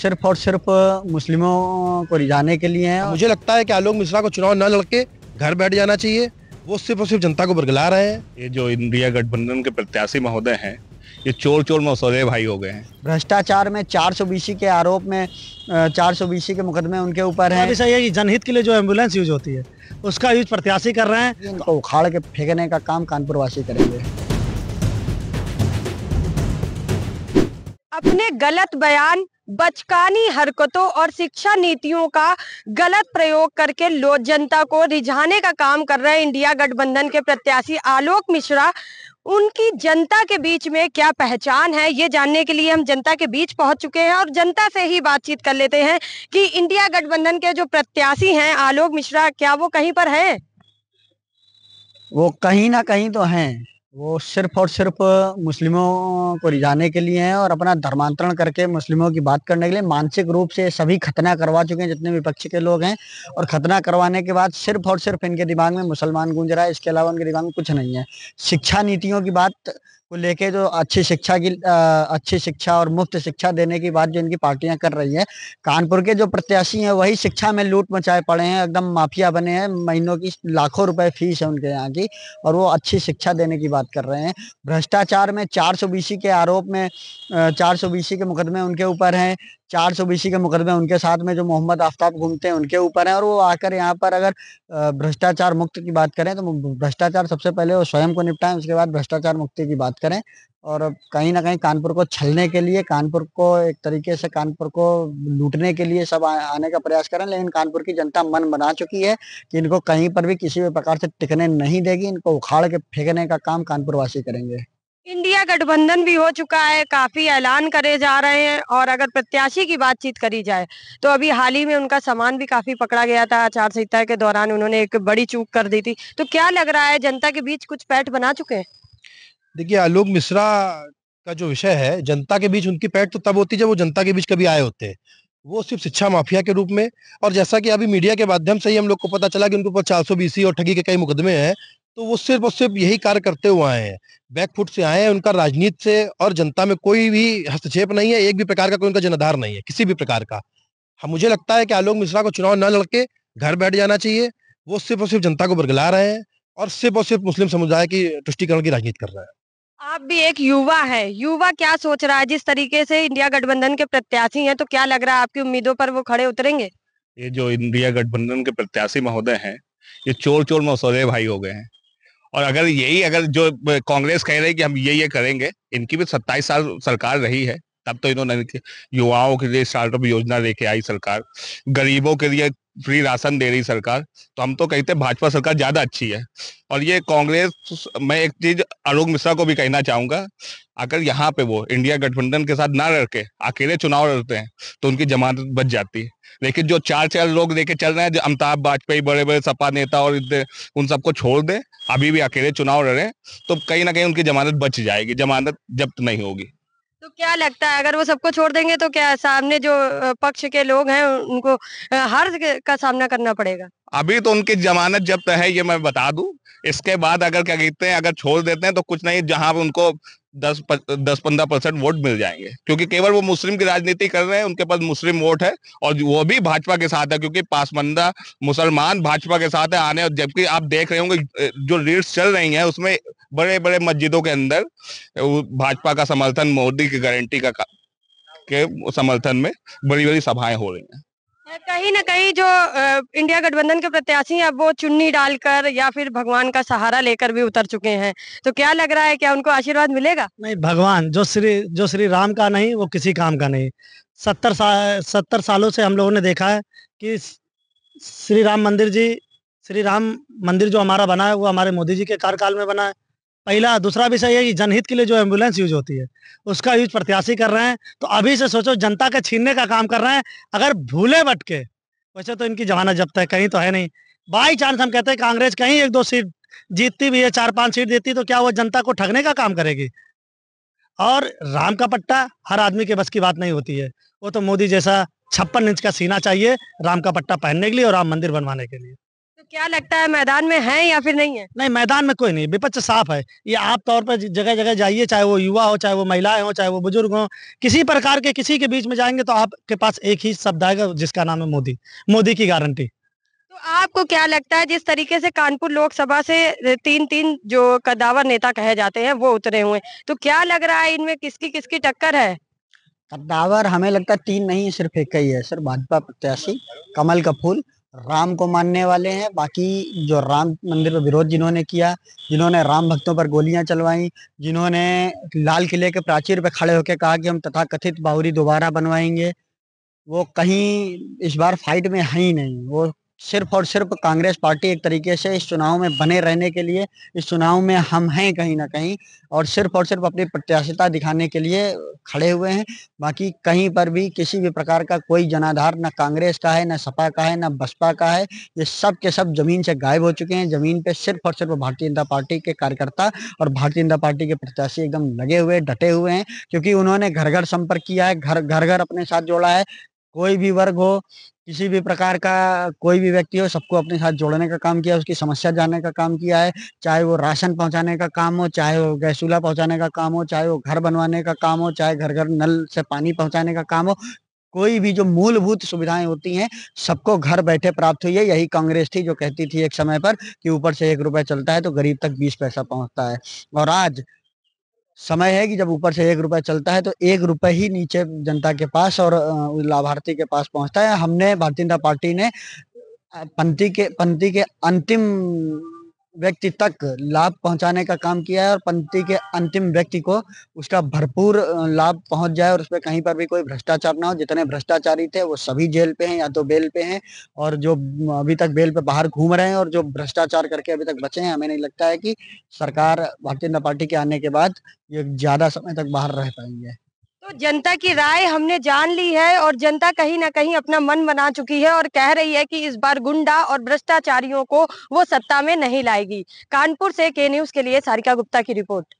सिर्फ और सिर्फ मुस्लिमों को रिझाने के लिए है मुझे लगता है कि आलोक मिश्रा को चुनाव न लड़के घर बैठ जाना चाहिए वो सिर्फ और सिर्फ जनता को बरगला रहे हैं ये जो इंडिया गठबंधन के प्रत्याशी महोदय हैं ये चोर चोर मसौदे भाई हो गए हैं भ्रष्टाचार में चार सौ बीसी के आरोप में चार सौ बीसी के मुकदमे उनके ऊपर है सही है कि जनहित के लिए जो एम्बुलेंस यूज होती है उसका यूज प्रत्याशी कर रहे हैं उनको उखाड़ के फेंकने का काम कानपुर वासी करेंगे अपने गलत बयान बचकानी हरकतों और शिक्षा नीतियों का गलत प्रयोग करके लोक जनता को रिझाने का काम कर रहे इंडिया गठबंधन के प्रत्याशी आलोक मिश्रा उनकी जनता के बीच में क्या पहचान है ये जानने के लिए हम जनता के बीच पहुंच चुके हैं और जनता से ही बातचीत कर लेते हैं कि इंडिया गठबंधन के जो प्रत्याशी हैं आलोक मिश्रा क्या वो कहीं पर हैं वो कहीं ना कहीं तो हैं वो सिर्फ और सिर्फ मुस्लिमों को रिझाने के लिए हैं और अपना धर्मांतरण करके मुस्लिमों की बात करने के लिए मानसिक रूप से सभी खतना करवा चुके हैं जितने विपक्ष के लोग हैं और खतना करवाने के बाद सिर्फ और सिर्फ इनके दिमाग में मुसलमान गूंज रहा है इसके अलावा उनके दिमाग में कुछ नहीं है शिक्षा नीतियों की बात को लेके जो अच्छी शिक्षा की आ, अच्छी शिक्षा और मुफ्त शिक्षा देने की बात जो इनकी पार्टियां कर रही है कानपुर के जो प्रत्याशी हैं वही शिक्षा में लूट मचाए पड़े हैं एकदम माफिया बने हैं महीनों की लाखों रुपए फीस है उनके यहाँ की और वो अच्छी शिक्षा देने की बात कर रहे हैं भ्रष्टाचार में चार के आरोप में चार के मुकदमे उनके ऊपर हैं चार सौ बीसी के मुकदमे उनके साथ में जो मोहम्मद आफ्ताब घूमते हैं उनके ऊपर हैं और वो आकर यहाँ पर अगर भ्रष्टाचार मुक्त की बात करें तो भ्रष्टाचार सबसे पहले वो स्वयं को निपटाएं उसके बाद भ्रष्टाचार मुक्ति की बात करें और कहीं ना कहीं कानपुर को छलने के लिए कानपुर को एक तरीके से कानपुर को लूटने के लिए सब आने का प्रयास करें लेकिन कानपुर की जनता मन बना चुकी है कि इनको कहीं पर भी किसी भी प्रकार से टिकने नहीं देगी इनको उखाड़ के फेंकने का काम कानपुर वासी करेंगे इंडिया गठबंधन भी हो चुका है काफी ऐलान करे जा रहे हैं और अगर प्रत्याशी की बातचीत करी जाए तो अभी हाल ही में उनका सामान भी काफी पकड़ा गया था आचार संहिता के दौरान उन्होंने एक बड़ी चूक कर दी थी तो क्या लग रहा है जनता के बीच कुछ पैठ बना चुके हैं देखिए आलोक मिश्रा का जो विषय है जनता के बीच उनकी पैठ तो तब होती है जब वो जनता के बीच कभी आए होते हैं वो सिर्फ शिक्षा माफिया के रूप में और जैसा कि अभी मीडिया के माध्यम से ही हम लोग को पता चला कि उनके ऊपर चार सौ बीसी और ठगी के कई मुकदमे हैं तो वो सिर्फ और सिर्फ यही कार्य करते हुए आए हैं बैकफुट से आए हैं उनका राजनीति से और जनता में कोई भी हस्तक्षेप नहीं है एक भी प्रकार का कोई उनका जनाधार नहीं है किसी भी प्रकार का हम हाँ, मुझे लगता है कि आलोक मिश्रा को चुनाव न लड़के घर बैठ जाना चाहिए वो सिर्फ और सिर्फ जनता को बरगला रहे हैं और सिर्फ और सिर्फ मुस्लिम समुदाय की तुष्टिकरण की राजनीति कर रहे हैं आप भी एक युवा है युवा क्या सोच रहा है जिस तरीके से इंडिया गठबंधन के प्रत्याशी हैं तो क्या लग रहा है आपकी उम्मीदों पर वो खड़े उतरेंगे ये जो इंडिया गठबंधन के प्रत्याशी महोदय हैं ये चोर चोर मसौदे भाई हो गए हैं और अगर यही अगर जो कांग्रेस कह रही है कि हम ये ये करेंगे इनकी भी सत्ताईस साल सरकार रही है तब तो इन्होंने युवाओं के लिए स्टार्टअप योजना लेके आई सरकार गरीबों के लिए फ्री राशन दे रही सरकार तो हम तो कहते हैं भाजपा सरकार ज्यादा अच्छी है और ये कांग्रेस मैं एक चीज अरुण मिश्रा को भी कहना चाहूंगा अगर यहाँ पे वो इंडिया गठबंधन के साथ ना लड़के अकेले चुनाव लड़ते हैं तो उनकी जमानत बच जाती है लेकिन जो चार चार लोग लेके चल रहे हैं जो अमिताभ वाजपेयी बड़े बड़े सपा नेता और उन सबको छोड़ दे अभी भी अकेले चुनाव लड़े तो कहीं ना कहीं उनकी जमानत बच जाएगी जमानत जब्त नहीं होगी तो क्या लगता है अगर वो सबको छोड़ देंगे तो क्या सामने जो पक्ष के लोग हैं उनको हर का सामना करना पड़ेगा अभी तो उनकी जमानत जब्त है ये मैं बता दूं इसके बाद अगर क्या कहते हैं अगर छोड़ देते हैं तो कुछ नहीं जहां उनको दस प, दस पंद्रह परसेंट वोट मिल जाएंगे क्योंकि केवल वो मुस्लिम की राजनीति कर रहे हैं उनके पास मुस्लिम वोट है और वो भी भाजपा के साथ है क्योंकि पासमंदा मुसलमान भाजपा के साथ है आने और जबकि आप देख रहे होंगे जो रीड्स चल रही हैं उसमें बड़े बड़े मस्जिदों के अंदर भाजपा का समर्थन मोदी की गारंटी का, का के समर्थन में बड़ी बड़ी सभाएं हो रही हैं हाँ, कहीं ना कहीं जो इंडिया गठबंधन के प्रत्याशी हैं वो चुन्नी डालकर या फिर भगवान का सहारा लेकर भी उतर चुके हैं तो क्या लग रहा है क्या उनको आशीर्वाद मिलेगा नहीं भगवान जो श्री जो श्री राम का नहीं वो किसी काम का नहीं सत्तर साल सत्तर सालों से हम लोगों ने देखा है कि श्री राम मंदिर जी श्री राम मंदिर जो हमारा बना है वो हमारे मोदी जी के कार्यकाल में बना है पहला दूसरा विषय है कि जनहित के लिए जो एम्बुलेंस यूज होती है उसका यूज प्रत्याशी कर रहे हैं तो अभी से सोचो जनता के छीनने का काम कर रहे हैं अगर भूले बटके वैसे तो इनकी जमाना जब तक कहीं तो है नहीं बाई चांस हम कहते हैं कांग्रेस कहीं एक दो सीट जीतती भी है चार पांच सीट देती तो क्या वो जनता को ठगने का काम करेगी और राम का पट्टा हर आदमी के बस की बात नहीं होती है वो तो मोदी जैसा छप्पन इंच का सीना चाहिए राम का पट्टा पहनने के लिए और राम मंदिर बनवाने के लिए क्या लगता है मैदान में है या फिर नहीं है नहीं मैदान में कोई नहीं विपक्ष साफ है ये आप तौर पर जगह जगह जाइए चाहे वो युवा हो चाहे वो महिलाएं हो चाहे वो बुजुर्ग हो किसी प्रकार के किसी के बीच में जाएंगे तो आपके पास एक ही शब्द आएगा जिसका नाम है मोदी मोदी की गारंटी तो आपको क्या लगता है जिस तरीके से कानपुर लोकसभा से तीन तीन जो कदावर नेता कहे जाते हैं वो उतरे हुए तो क्या लग रहा है इनमें किसकी किसकी टक्कर है कदावर हमें लगता है तीन नहीं सिर्फ एक ही है सर भाजपा प्रत्याशी कमल का फूल राम को मानने वाले हैं बाकी जो राम मंदिर पर विरोध जिन्होंने किया जिन्होंने राम भक्तों पर गोलियां चलवाई जिन्होंने लाल किले के प्राचीर पर खड़े होकर कहा कि हम तथा कथित बाहुरी दोबारा बनवाएंगे वो कहीं इस बार फाइट में है ही नहीं वो सिर्फ और सिर्फ कांग्रेस पार्टी एक तरीके से इस चुनाव में बने रहने के लिए इस चुनाव में हम हैं कहीं ना कहीं और सिर्फ और सिर्फ अपनी प्रत्याशिता दिखाने के लिए खड़े हुए हैं बाकी कहीं पर भी किसी भी प्रकार का कोई जनाधार ना कांग्रेस का है ना सपा का है ना बसपा का है ये सब के सब जमीन से गायब हो चुके हैं जमीन पे सिर्फ और सिर्फ भारतीय जनता पार्टी के कार्यकर्ता और भारतीय जनता पार्टी के प्रत्याशी एकदम लगे हुए डटे हुए हैं क्योंकि उन्होंने घर घर संपर्क किया है घर घर घर अपने साथ जोड़ा है कोई भी वर्ग हो किसी भी प्रकार का कोई भी व्यक्ति हो सबको अपने साथ जोड़ने का काम किया उसकी समस्या जानने का काम किया है चाहे वो राशन पहुंचाने का काम हो चाहे वो गैसूला पहुंचाने का काम हो चाहे वो घर बनवाने का काम हो चाहे घर घर नल से पानी पहुंचाने का काम हो कोई भी जो मूलभूत सुविधाएं होती हैं सबको घर बैठे प्राप्त हुई है यही कांग्रेस थी जो कहती थी एक समय पर कि ऊपर से एक रुपया चलता है तो गरीब तक बीस पैसा पहुंचता है और आज समय है कि जब ऊपर से एक रुपए चलता है तो एक रुपए ही नीचे जनता के पास और लाभार्थी के पास पहुंचता है हमने भारतीय जनता पार्टी ने पंथी के पंथी के अंतिम व्यक्ति तक लाभ पहुंचाने का काम किया है और पंक्ति के अंतिम व्यक्ति को उसका भरपूर लाभ पहुंच जाए और उस पर कहीं पर भी कोई भ्रष्टाचार ना हो जितने भ्रष्टाचारी थे वो सभी जेल पे हैं या तो बेल पे हैं और जो अभी तक बेल पे बाहर घूम रहे हैं और जो भ्रष्टाचार करके अभी तक बचे हैं हमें नहीं लगता है कि सरकार भारतीय जनता पार्टी के आने के बाद ये ज्यादा समय तक बाहर रह पाएंगे जनता की राय हमने जान ली है और जनता कहीं ना कहीं अपना मन बना चुकी है और कह रही है कि इस बार गुंडा और भ्रष्टाचारियों को वो सत्ता में नहीं लाएगी कानपुर से के न्यूज के लिए सारिका गुप्ता की रिपोर्ट